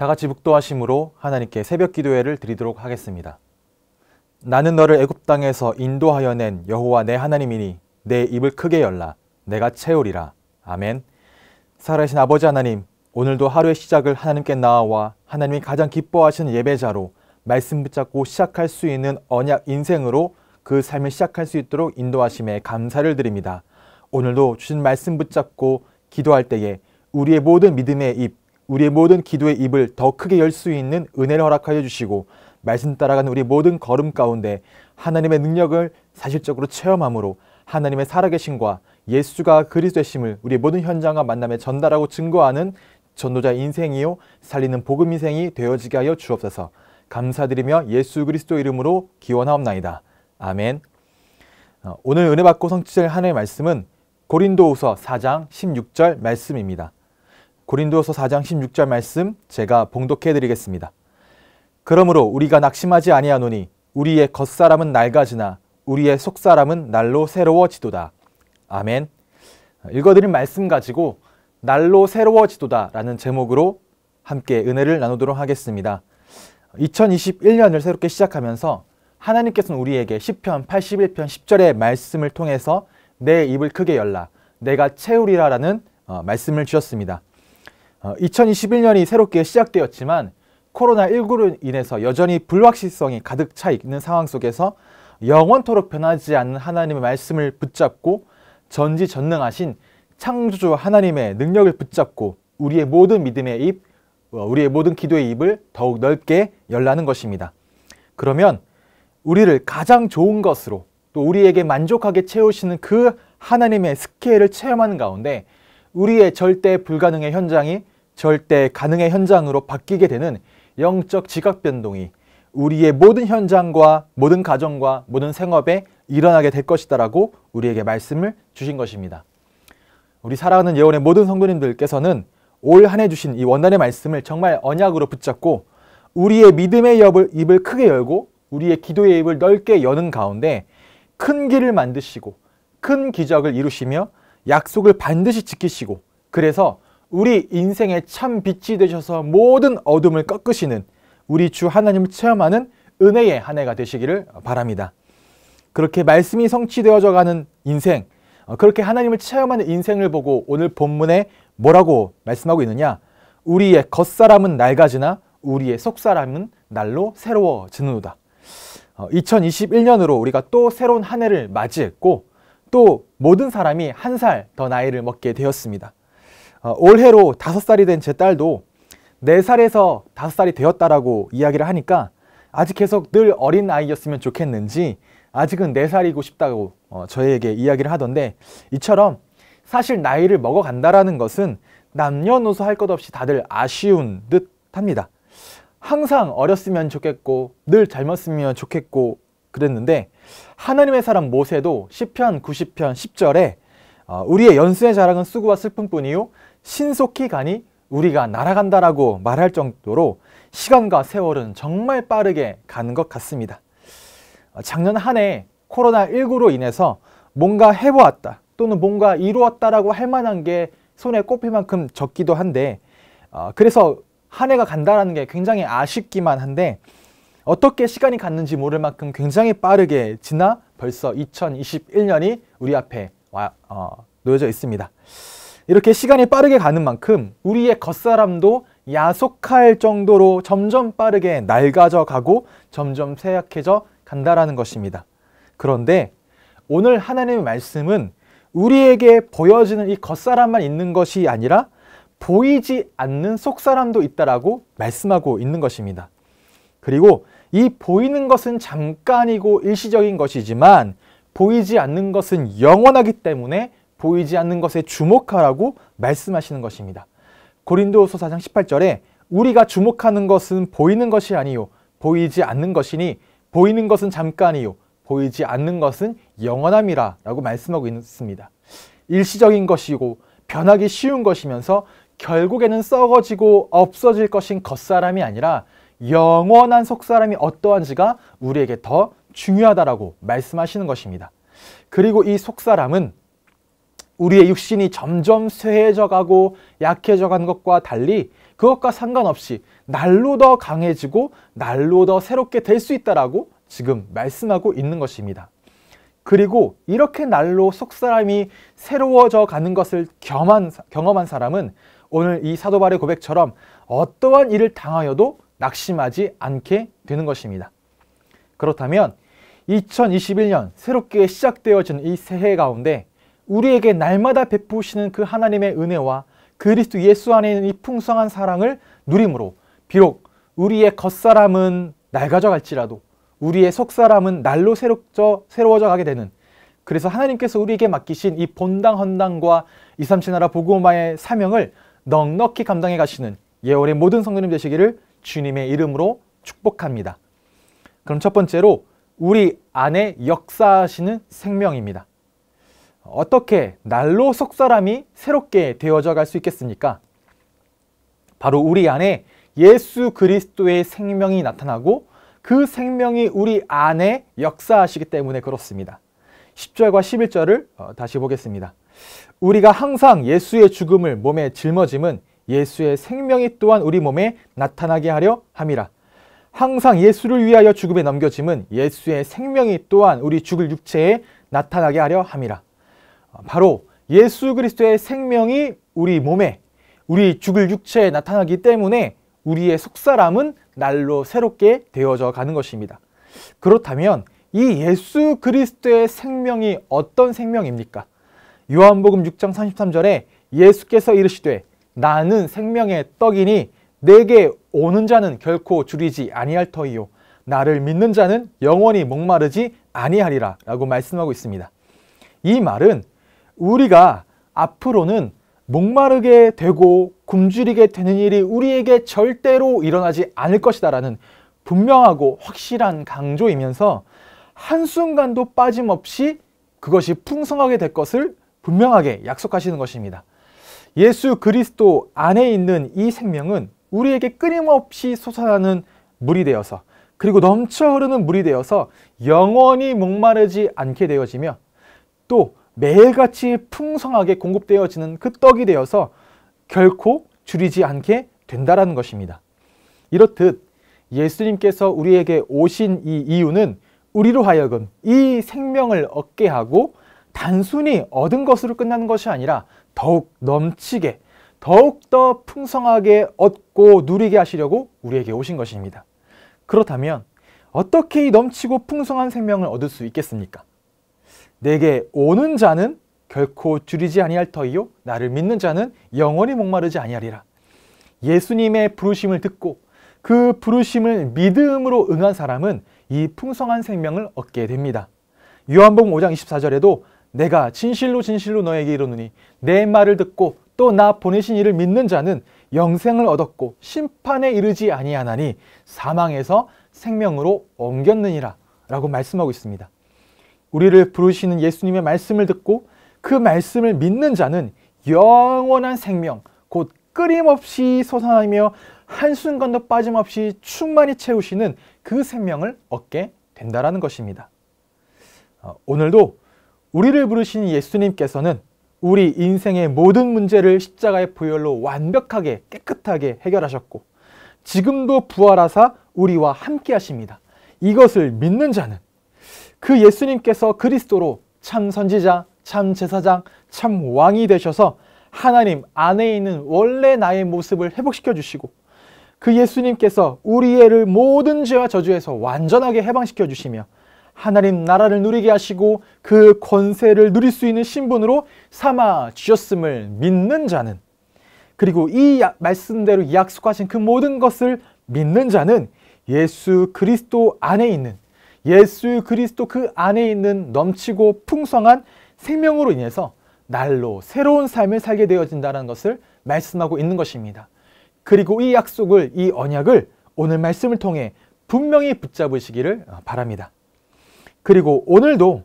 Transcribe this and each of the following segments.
다 같이 묵도하심으로 하나님께 새벽 기도회를 드리도록 하겠습니다. 나는 너를 애굽 땅에서 인도하여 낸 여호와 내 하나님이니 내 입을 크게 열라 내가 채우리라. 아멘. 살아계신 아버지 하나님, 오늘도 하루의 시작을 하나님께 나와 하나님이 가장 기뻐하시는 예배자로 말씀 붙잡고 시작할 수 있는 언약 인생으로 그 삶을 시작할 수 있도록 인도하심에 감사를 드립니다. 오늘도 주신 말씀 붙잡고 기도할 때에 우리의 모든 믿음의 입 우리의 모든 기도의 입을 더 크게 열 수 있는 은혜를 허락하여 주시고 말씀 따라가는 우리 모든 걸음 가운데 하나님의 능력을 사실적으로 체험함으로 하나님의 살아계신과 예수가 그리스도심을 우리 모든 현장과 만남에 전달하고 증거하는 전도자 인생이요 살리는 복음 인생이 되어지게 하여 주옵소서. 감사드리며 예수 그리스도 이름으로 기원하옵나이다. 아멘. 어, 오늘 은혜 받고 성취될 하나님의 말씀은 고린도후서 4장 16절 말씀입니다. 고린도서 4장 16절 말씀 제가 봉독해 드리겠습니다. 그러므로 우리가 낙심하지 아니하노니 우리의 겉사람은 낡아지나 우리의 속사람은 날로 새로워지도다. 아멘. 읽어드린 말씀 가지고 날로 새로워지도다라는 제목으로 함께 은혜를 나누도록 하겠습니다. 2021년을 새롭게 시작하면서 하나님께서는 우리에게 10편 81편 10절의 말씀을 통해서 내 입을 크게 열라 내가 채우리라라는 어, 말씀을 주셨습니다. 2021년이 어, 새롭게 시작되었지만 코로나19로 인해서 여전히 불확실성이 가득 차 있는 상황 속에서 영원토록 변하지 않는 하나님의 말씀을 붙잡고 전지전능하신 창조주 하나님의 능력을 붙잡고 우리의 모든 믿음의 입, 어, 우리의 모든 기도의 입을 더욱 넓게 열라는 것입니다. 그러면 우리를 가장 좋은 것으로 또 우리에게 만족하게 채우시는 그 하나님의 스케일을 체험하는 가운데 우리의 절대 불가능의 현장이 절대 가능의 현장으로 바뀌게 되는 영적 지각 변동이 우리의 모든 현장과 모든 가정과 모든 생업에 일어나게 될 것이다라고 우리에게 말씀을 주신 것입니다. 우리 사랑하는 예원의 모든 성도님들께서는 올 한 해 주신 이 원단의 말씀을 정말 언약으로 붙잡고 우리의 믿음의 엽을, 입을 크게 열고 우리의 기도의 입을 넓게 여는 가운데 큰 길을 만드시고 큰 기적을 이루시며 약속을 반드시 지키시고 그래서 우리 인생의 참 빛이 되셔서 모든 어둠을 꺾으시는 우리 주 하나님을 체험하는 은혜의 한 해가 되시기를 바랍니다. 그렇게 말씀이 성취되어져 가는 인생, 어, 그렇게 하나님을 체험하는 인생을 보고 오늘 본문에 뭐라고 말씀하고 있느냐? 우리의 겉사람은 낡아지나 우리의 속사람은 날로 새로워지는도다. 2021년으로 어, 우리가 또 새로운 한 해를 맞이했고 또 모든 사람이 한 살 더 나이를 먹게 되었습니다. 어, 올해로 다섯 살이 된 제 딸도 네 살에서 다섯 살이 되었다라고 이야기를 하니까 아직 계속 늘 어린 아이였으면 좋겠는지 아직은 네 살이고 싶다고 어, 저에게 이야기를 하던데 이처럼 사실 나이를 먹어간다라는 것은 남녀노소 할 것 없이 다들 아쉬운 듯합니다. 항상 어렸으면 좋겠고 늘 젊었으면 좋겠고 그랬는데 하나님의 사람 모세도 시편 90편 10절에 어, 우리의 연수의 자랑은 수고와 슬픔뿐이요 신속히 가니 우리가 날아간다라고 말할 정도로 시간과 세월은 정말 빠르게 가는 것 같습니다. 어, 작년 한 해 코로나19로 인해서 뭔가 해보았다 또는 뭔가 이루었다라고 할 만한 게 손에 꼽힐 만큼 적기도 한데 어, 그래서 한 해가 간다라는 게 굉장히 아쉽기만 한데 어떻게 시간이 갔는지 모를 만큼 굉장히 빠르게 지나 벌써 2021년이 우리 앞에 와, 어, 놓여져 있습니다. 이렇게 시간이 빠르게 가는 만큼 우리의 겉사람도 야속할 정도로 점점 빠르게 낡아져 가고 점점 쇠약해져 간다라는 것입니다. 그런데 오늘 하나님의 말씀은 우리에게 보여지는 이 겉사람만 있는 것이 아니라 보이지 않는 속사람도 있다라고 말씀하고 있는 것입니다. 그리고 이 보이는 것은 잠깐이고 일시적인 것이지만 보이지 않는 것은 영원하기 때문에 보이지 않는 것에 주목하라고 말씀하시는 것입니다. 고린도후서 4장 18절에 우리가 주목하는 것은 보이는 것이 아니요 보이지 않는 것이니 보이는 것은 잠깐이요 보이지 않는 것은 영원함이라 라고 말씀하고 있습니다. 일시적인 것이고 변하기 쉬운 것이면서 결국에는 썩어지고 없어질 것인 겉사람이 아니라 영원한 속사람이 어떠한지가 우리에게 더 중요하다라고 말씀하시는 것입니다. 그리고 이 속사람은 우리의 육신이 점점 쇠해져가고 약해져간 것과 달리 그것과 상관없이 날로 더 강해지고 날로 더 새롭게 될 수 있다라고 지금 말씀하고 있는 것입니다. 그리고 이렇게 날로 속사람이 새로워져 가는 것을 경험한, 경험한 사람은 오늘 이 사도발의 고백처럼 어떠한 일을 당하여도 낙심하지 않게 되는 것입니다. 그렇다면 2021년 새롭게 시작되어진 이 새해 가운데 우리에게 날마다 베푸시는 그 하나님의 은혜와 그리스도 예수 안에 있는 이 풍성한 사랑을 누림으로 비록 우리의 겉사람은 낡아져갈지라도 우리의 속사람은 날로 새롭져, 새로워져 가게 되는 그래서 하나님께서 우리에게 맡기신 이 본당 헌당과 이삼치 나라 보고마의 사명을 넉넉히 감당해 가시는 예월의 모든 성도님 되시기를 주님의 이름으로 축복합니다. 그럼 첫 번째로 우리 안에 역사하시는 생명입니다. 어떻게 날로 속 사람이 새롭게 되어져 갈 수 있겠습니까? 바로 우리 안에 예수 그리스도의 생명이 나타나고 그 생명이 우리 안에 역사하시기 때문에 그렇습니다. 10절과 11절을 어, 다시 보겠습니다. 우리가 항상 예수의 죽음을 몸에 짊어짐은 예수의 생명이 또한 우리 몸에 나타나게 하려 함이라. 항상 예수를 위하여 죽음에 넘겨짐은 예수의 생명이 또한 우리 죽을 육체에 나타나게 하려 함이라. 바로 예수 그리스도의 생명이 우리 몸에 우리 죽을 육체에 나타나기 때문에 우리의 속사람은 날로 새롭게 되어져 가는 것입니다. 그렇다면 이 예수 그리스도의 생명이 어떤 생명입니까? 요한복음 6장 33절에 예수께서 이르시되 나는 생명의 떡이니 내게 오는 자는 결코 줄이지 아니할 터이요 나를 믿는 자는 영원히 목마르지 아니하리라 라고 말씀하고 있습니다. 이 말은 우리가 앞으로는 목마르게 되고 굶주리게 되는 일이 우리에게 절대로 일어나지 않을 것이다 라는 분명하고 확실한 강조이면서 한순간도 빠짐없이 그것이 풍성하게 될 것을 분명하게 약속하시는 것입니다. 예수 그리스도 안에 있는 이 생명은 우리에게 끊임없이 솟아나는 물이 되어서 그리고 넘쳐 흐르는 물이 되어서 영원히 목마르지 않게 되어지며 또 매일같이 풍성하게 공급되어지는 그 떡이 되어서 결코 줄이지 않게 된다라는 것입니다. 이렇듯 예수님께서 우리에게 오신 이 이유는 우리로 하여금 이 생명을 얻게 하고 단순히 얻은 것으로 끝나는 것이 아니라 더욱 넘치게 더욱더 풍성하게 얻고 누리게 하시려고 우리에게 오신 것입니다. 그렇다면 어떻게 이 넘치고 풍성한 생명을 얻을 수 있겠습니까? 내게 오는 자는 결코 줄이지 아니할 터이요 나를 믿는 자는 영원히 목마르지 아니하리라. 예수님의 부르심을 듣고 그 부르심을 믿음으로 응한 사람은 이 풍성한 생명을 얻게 됩니다. 요한복음 5장 24절에도 내가 진실로 진실로 너에게 이르노니 내 말을 듣고 또 나 보내신 이를 믿는 자는 영생을 얻었고 심판에 이르지 아니하나니 사망에서 생명으로 옮겼느니라 라고 말씀하고 있습니다. 우리를 부르시는 예수님의 말씀을 듣고 그 말씀을 믿는 자는 영원한 생명, 곧 끊임없이 솟아나며 한순간도 빠짐없이 충만히 채우시는 그 생명을 얻게 된다라는 것입니다. 어, 오늘도 우리를 부르신 예수님께서는 우리 인생의 모든 문제를 십자가의 보혈로 완벽하게 깨끗하게 해결하셨고 지금도 부활하사 우리와 함께 하십니다. 이것을 믿는 자는 그 예수님께서 그리스도로 참 선지자, 참 제사장, 참 왕이 되셔서 하나님 안에 있는 원래 나의 모습을 회복시켜 주시고 그 예수님께서 우리의 모든 죄와 저주에서 완전하게 해방시켜 주시며 하나님 나라를 누리게 하시고 그 권세를 누릴 수 있는 신분으로 삼아 주셨음을 믿는 자는 그리고 이 말씀대로 약속하신 그 모든 것을 믿는 자는 예수 그리스도 안에 있는 예수 그리스도 그 안에 있는 넘치고 풍성한 생명으로 인해서 날로 새로운 삶을 살게 되어진다는 것을 말씀하고 있는 것입니다. 그리고 이 약속을 이 언약을 오늘 말씀을 통해 분명히 붙잡으시기를 어, 바랍니다. 그리고 오늘도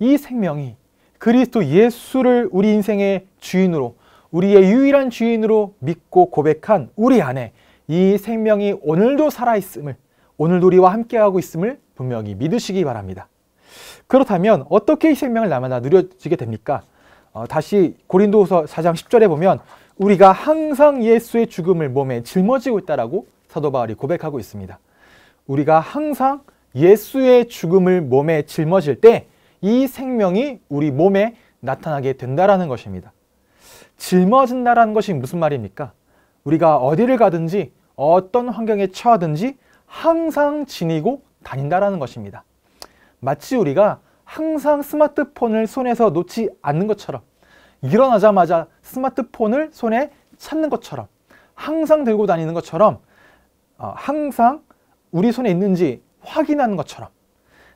이 생명이 그리스도 예수를 우리 인생의 주인으로 우리의 유일한 주인으로 믿고 고백한 우리 안에 이 생명이 오늘도 살아있음을 오늘도 우리와 함께하고 있음을 분명히 믿으시기 바랍니다. 그렇다면 어떻게 이 생명을 나마다 누려지게 됩니까? 어, 다시 고린도후서 4장 10절에 보면 우리가 항상 예수의 죽음을 몸에 짊어지고 있다라고 사도 바울이 고백하고 있습니다. 우리가 항상 예수의 죽음을 몸에 짊어질 때 이 생명이 우리 몸에 나타나게 된다라는 것입니다. 짊어진다라는 것이 무슨 말입니까? 우리가 어디를 가든지 어떤 환경에 처하든지 항상 지니고 다닌다라는 것입니다. 마치 우리가 항상 스마트폰을 손에서 놓지 않는 것처럼 일어나자마자 스마트폰을 손에 찾는 것처럼 항상 들고 다니는 것처럼 어, 항상 우리 손에 있는지 확인하는 것처럼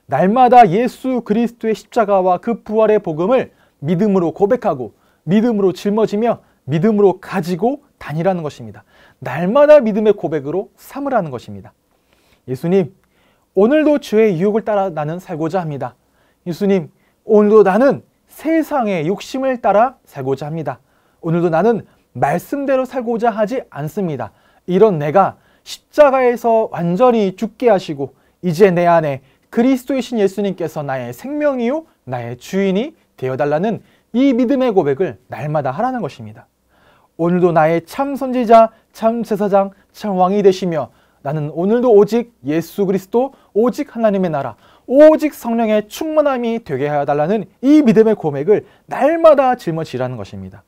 날마다 예수 그리스도의 십자가와 그 부활의 복음을 믿음으로 고백하고 믿음으로 짊어지며 믿음으로 가지고 다니라는 것입니다. 날마다 믿음의 고백으로 삼으라는 것입니다. 예수님, 오늘도 죄의 유혹을 따라 나는 살고자 합니다. 예수님, 오늘도 나는 세상의 욕심을 따라 살고자 합니다. 오늘도 나는 말씀대로 살고자 하지 않습니다. 이런 내가 십자가에서 완전히 죽게 하시고 이제 내 안에 그리스도이신 예수님께서 나의 생명이요 나의 주인이 되어달라는 이 믿음의 고백을 날마다 하라는 것입니다. 오늘도 나의 참 선지자, 참 제사장, 참 왕이 되시며 나는 오늘도 오직 예수 그리스도, 오직 하나님의 나라, 오직 성령의 충만함이 되게 하여 달라는 이 믿음의 고백을 날마다 짊어지라는 것입니다.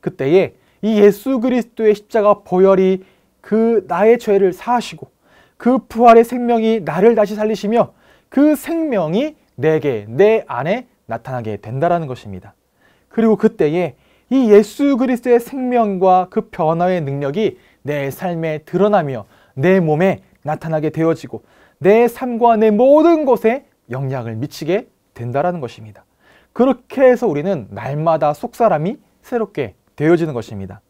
그때에 이 예수 그리스도의 십자가 보혈이 그 나의 죄를 사하시고 그 부활의 생명이 나를 다시 살리시며 그 생명이 내게 내 안에 나타나게 된다라는 것입니다. 그리고 그때에 이 예수 그리스도의 생명과 그 변화의 능력이 내 삶에 드러나며 내 몸에 나타나게 되어지고 내 삶과 내 모든 것에 영향을 미치게 된다라는 것입니다. 그렇게 해서 우리는 날마다 속사람이 새롭게 되어지는 것입니다.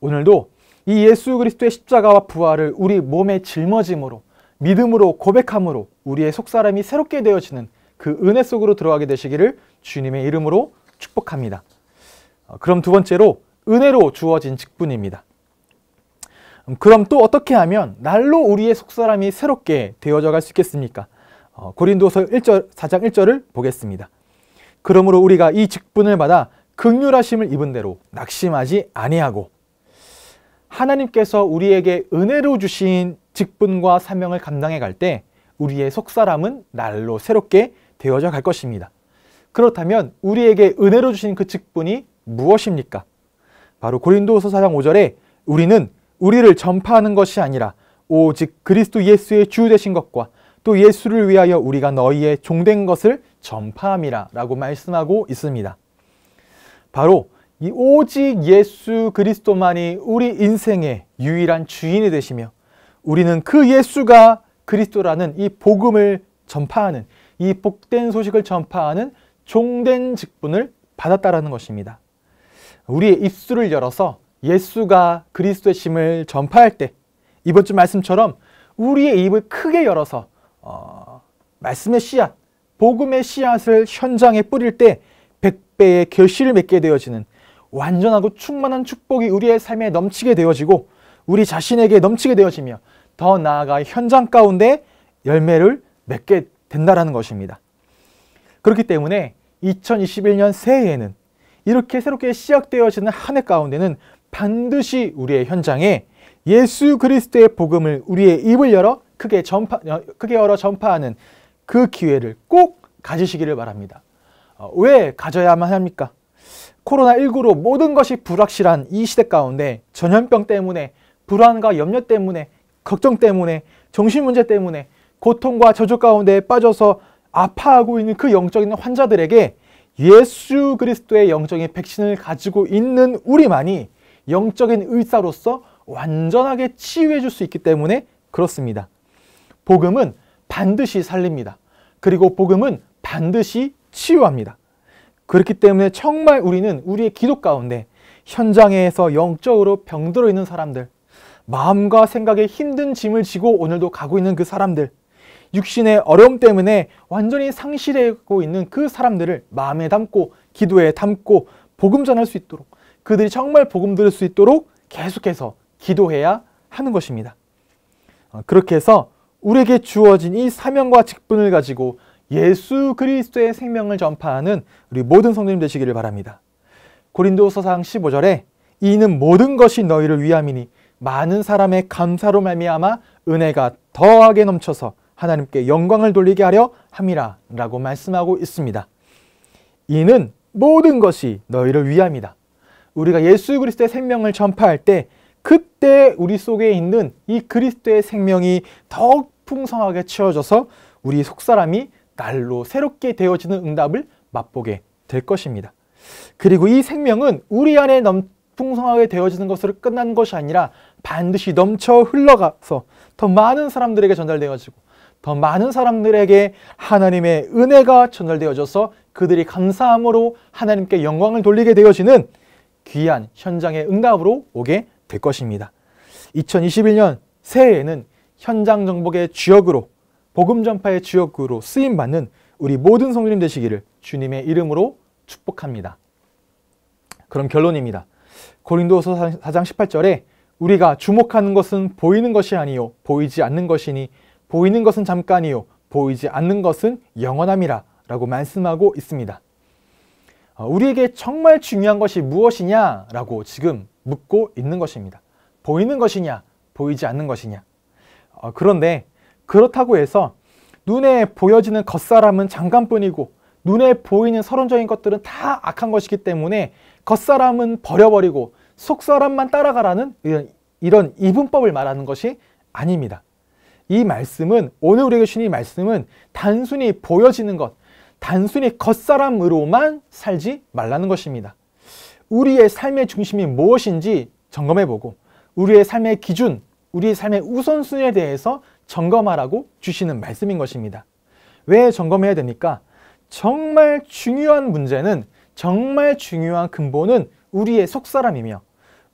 오늘도 이 예수 그리스도의 십자가와 부활을 우리 몸에 짊어짐으로 믿음으로 고백함으로 우리의 속사람이 새롭게 되어지는 그 은혜 속으로 들어가게 되시기를 주님의 이름으로 축복합니다. 어, 그럼 두 번째로 은혜로 주어진 직분입니다. 음, 그럼 또 어떻게 하면 날로 우리의 속사람이 새롭게 되어져 갈 수 있겠습니까? 어, 고린도서 1절, 4장 1절을 보겠습니다. 그러므로 우리가 이 직분을 받아 극률하심을 입은 대로 낙심하지 아니하고 하나님께서 우리에게 은혜로 주신 직분과 사명을 감당해 갈 때 우리의 속사람은 날로 새롭게 되어져 갈 것입니다. 그렇다면 우리에게 은혜로 주신 그 직분이 무엇입니까? 바로 고린도서 4장 5절에 우리는 우리를 전파하는 것이 아니라 오직 그리스도 예수의 주 되신 것과 또 예수를 위하여 우리가 너희의 종된 것을 전파함이라 라고 말씀하고 있습니다. 바로 이 오직 예수 그리스도만이 우리 인생의 유일한 주인이 되시며 우리는 그 예수가 그리스도라는 이 복음을 전파하는 이 복된 소식을 전파하는 종된 직분을 받았다라는 것입니다. 우리의 입술을 열어서 예수가 그리스도의 심을 전파할 때 이번 주 말씀처럼 우리의 입을 크게 열어서 어, 말씀의 씨앗, 복음의 씨앗을 현장에 뿌릴 때 백배의 결실을 맺게 되어지는 완전하고 충만한 축복이 우리의 삶에 넘치게 되어지고 우리 자신에게 넘치게 되어지며 더 나아가 현장 가운데 열매를 맺게 된다라는 것입니다. 그렇기 때문에 2021년 새해에는 이렇게 새롭게 시작되어지는 한 해 가운데는 반드시 우리의 현장에 예수 그리스도의 복음을 우리의 입을 열어 크게 전파 어, 크게 열어 전파하는 그 기회를 꼭 가지시기를 바랍니다. 어, 왜 가져야만 합니까? 코로나19로 모든 것이 불확실한 이 시대 가운데 전염병 때문에 불안과 염려 때문에 걱정 때문에 정신 문제 때문에 고통과 저주 가운데 빠져서 아파하고 있는 그 영적인 환자들에게 예수 그리스도의 영적인 백신을 가지고 있는 우리만이 영적인 의사로서 완전하게 치유해 줄 수 있기 때문에 그렇습니다. 복음은 반드시 살립니다. 그리고 복음은 반드시 치유합니다. 그렇기 때문에 정말 우리는 우리의 기도 가운데 현장에서 영적으로 병들어 있는 사람들, 마음과 생각에 힘든 짐을 지고 오늘도 가고 있는 그 사람들, 육신의 어려움 때문에 완전히 상실되고 있는 그 사람들을 마음에 담고 기도에 담고 복음 전할 수 있도록 그들이 정말 복음 들을 수 있도록 계속해서 기도해야 하는 것입니다. 어, 그렇게 해서 우리에게 주어진 이 사명과 직분을 가지고 예수 그리스도의 생명을 전파하는 우리 모든 성도님 되시기를 바랍니다. 고린도서상 15절에 이는 모든 것이 너희를 위함이니 많은 사람의 감사로 말미암아 은혜가 더하게 넘쳐서 하나님께 영광을 돌리게 하려 함이라라고 말씀하고 있습니다. 이는 모든 것이 너희를 위함이다. 우리가 예수 그리스도의 생명을 전파할 때 그때 우리 속에 있는 이 그리스도의 생명이 더욱 풍성하게 채워져서 우리 속사람이 날로 새롭게 되어지는 응답을 맛보게 될 것입니다. 그리고 이 생명은 우리 안에 넘, 풍성하게 되어지는 것으로 끝난 것이 아니라 반드시 넘쳐 흘러가서 더 많은 사람들에게 전달되어지고 더 많은 사람들에게 하나님의 은혜가 전달되어져서 그들이 감사함으로 하나님께 영광을 돌리게 되어지는 귀한 현장의 응답으로 오게 될 것입니다. 2021년 새해에는 현장 정복의 주역으로 복음 전파의 주역으로 쓰임 받는 우리 모든 성도님 되시기를 주님의 이름으로 축복합니다. 그럼 결론입니다. 고린도서 4장 18절에 우리가 주목하는 것은 보이는 것이 아니요 보이지 않는 것이니 보이는 것은 잠깐이요 보이지 않는 것은 영원함이라 라고 말씀하고 있습니다. 어, 우리에게 정말 중요한 것이 무엇이냐 라고 지금 묻고 있는 것입니다. 보이는 것이냐 보이지 않는 것이냐 어, 그런데 그렇다고 해서 눈에 보여지는 겉사람은 잠깐뿐이고 눈에 보이는 서론적인 것들은 다 악한 것이기 때문에 겉사람은 버려버리고 속사람만 따라가라는 이런, 이런 이분법을 말하는 것이 아닙니다. 이 말씀은 오늘 우리에게 주신 이 말씀은 단순히 보여지는 것, 단순히 겉사람으로만 살지 말라는 것입니다. 우리의 삶의 중심이 무엇인지 점검해보고 우리의 삶의 기준, 우리의 삶의 우선순위에 대해서 점검하라고 주시는 말씀인 것입니다. 왜 점검해야 됩니까? 정말 중요한 문제는 정말 중요한 근본은 우리의 속사람이며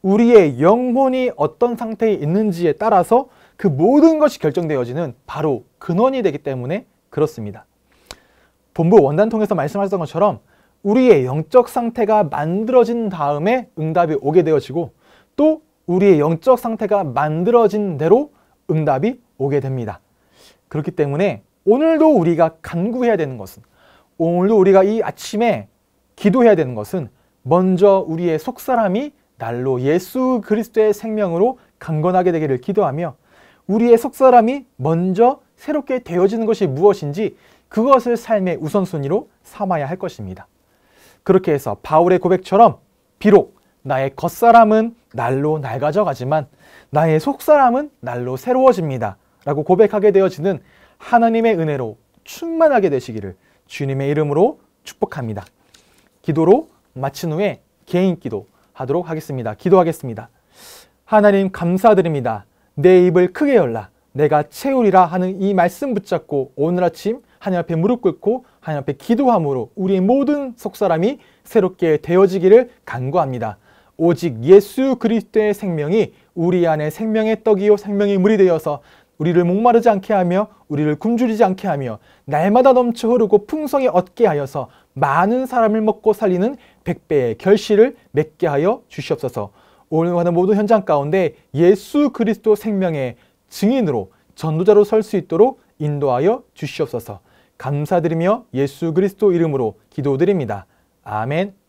우리의 영혼이 어떤 상태에 있는지에 따라서 그 모든 것이 결정되어지는 바로 근원이 되기 때문에 그렇습니다. 본부 원단 통해서 말씀하셨던 것처럼 우리의 영적 상태가 만들어진 다음에 응답이 오게 되어지고 또 우리의 영적 상태가 만들어진 대로 응답이 오게 됩니다. 그렇기 때문에 오늘도 우리가 간구해야 되는 것은 오늘도 우리가 이 아침에 기도해야 되는 것은 먼저 우리의 속사람이 날로 예수 그리스도의 생명으로 강건하게 되기를 기도하며 우리의 속사람이 먼저 새롭게 되어지는 것이 무엇인지 그것을 삶의 우선순위로 삼아야 할 것입니다. 그렇게 해서 바울의 고백처럼 비록 나의 겉사람은 날로 낡아져가지만 나의 속사람은 날로 새로워집니다. 라고 고백하게 되어지는 하나님의 은혜로 충만하게 되시기를 주님의 이름으로 축복합니다. 기도로 마친 후에 개인 기도 하도록 하겠습니다. 기도하겠습니다. 하나님 감사드립니다. 내 입을 크게 열라. 내가 채우리라 하는 이 말씀 붙잡고 오늘 아침 하나님 앞에 무릎 꿇고 하나님 앞에 기도함으로 우리 모든 속사람이 새롭게 되어지기를 간구합니다. 오직 예수 그리스도의 생명이 우리 안에 생명의 떡이요 생명의 물이 되어서 우리를 목마르지 않게 하며 우리를 굶주리지 않게 하며 날마다 넘쳐 흐르고 풍성히 얻게 하여서 많은 사람을 먹고 살리는 백배의 결실을 맺게 하여 주시옵소서. 오늘 하는 모든 현장 가운데 예수 그리스도 생명의 증인으로 전도자로 설 수 있도록 인도하여 주시옵소서. 감사드리며 예수 그리스도 이름으로 기도드립니다. 아멘.